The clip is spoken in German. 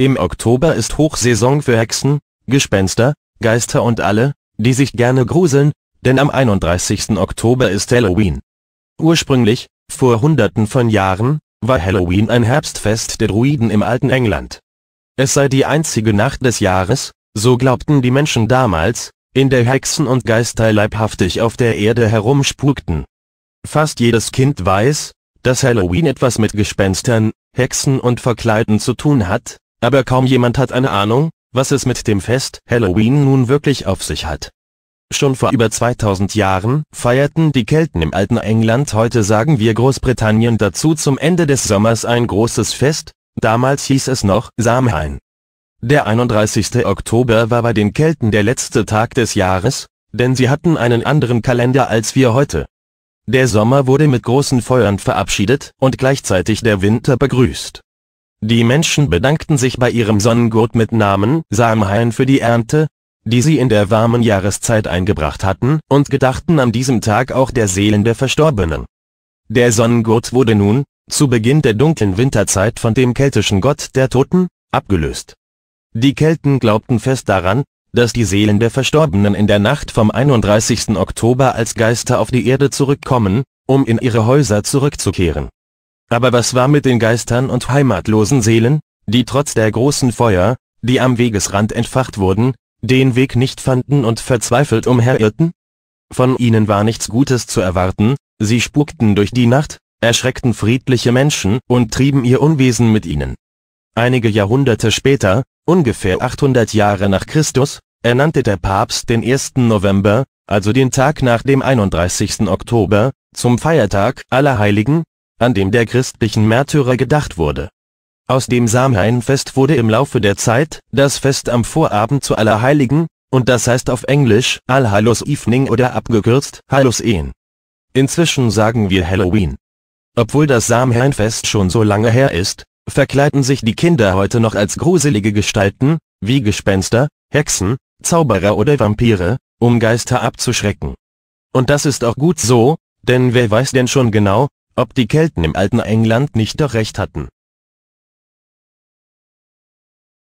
Im Oktober ist Hochsaison für Hexen, Gespenster, Geister und alle, die sich gerne gruseln, denn am 31. Oktober ist Halloween. Ursprünglich, vor hunderten von Jahren, war Halloween ein Herbstfest der Druiden im alten England. Es sei die einzige Nacht des Jahres, so glaubten die Menschen damals, in der Hexen und Geister leibhaftig auf der Erde herumspukten. Fast jedes Kind weiß, dass Halloween etwas mit Gespenstern, Hexen und Verkleiden zu tun hat, aber kaum jemand hat eine Ahnung, was es mit dem Fest Halloween nun wirklich auf sich hat. Schon vor über 2000 Jahren feierten die Kelten im alten England heute sagen wir Großbritannien dazu zum Ende des Sommers ein großes Fest, damals hieß es noch Samhain. Der 31. Oktober war bei den Kelten der letzte Tag des Jahres, denn sie hatten einen anderen Kalender als wir heute. Der Sommer wurde mit großen Feuern verabschiedet und gleichzeitig der Winter begrüßt. Die Menschen bedankten sich bei ihrem Sonnengurt mit Namen Samhain für die Ernte, die sie in der warmen Jahreszeit eingebracht hatten, und gedachten an diesem Tag auch der Seelen der Verstorbenen. Der Sonnengurt wurde nun, zu Beginn der dunklen Winterzeit von dem keltischen Gott der Toten, abgelöst. Die Kelten glaubten fest daran, dass die Seelen der Verstorbenen in der Nacht vom 31. Oktober als Geister auf die Erde zurückkommen, um in ihre Häuser zurückzukehren aber was war mit den Geistern und heimatlosen Seelen, die trotz der großen Feuer, die am Wegesrand entfacht wurden, den Weg nicht fanden und verzweifelt umherirrten? Von ihnen war nichts Gutes zu erwarten, sie spukten durch die Nacht, erschreckten friedliche Menschen und trieben ihr Unwesen mit ihnen. Einige Jahrhunderte später, ungefähr 800 Jahre nach Christus, ernannte der Papst den 1. November, also den Tag nach dem 31. Oktober, zum Feiertag aller Heiligen, an dem der christlichen Märtyrer gedacht wurde. Aus dem Samhainfest wurde im Laufe der Zeit das Fest am Vorabend zu Allerheiligen, und das heißt auf Englisch Allhallows Evening oder abgekürzt Hallows Ehen. Inzwischen sagen wir Halloween. Obwohl das Samhainfest schon so lange her ist, verkleiden sich die Kinder heute noch als gruselige Gestalten, wie Gespenster, Hexen, Zauberer oder Vampire, um Geister abzuschrecken. Und das ist auch gut so, denn wer weiß denn schon genau, ob die Kelten im alten England nicht doch recht hatten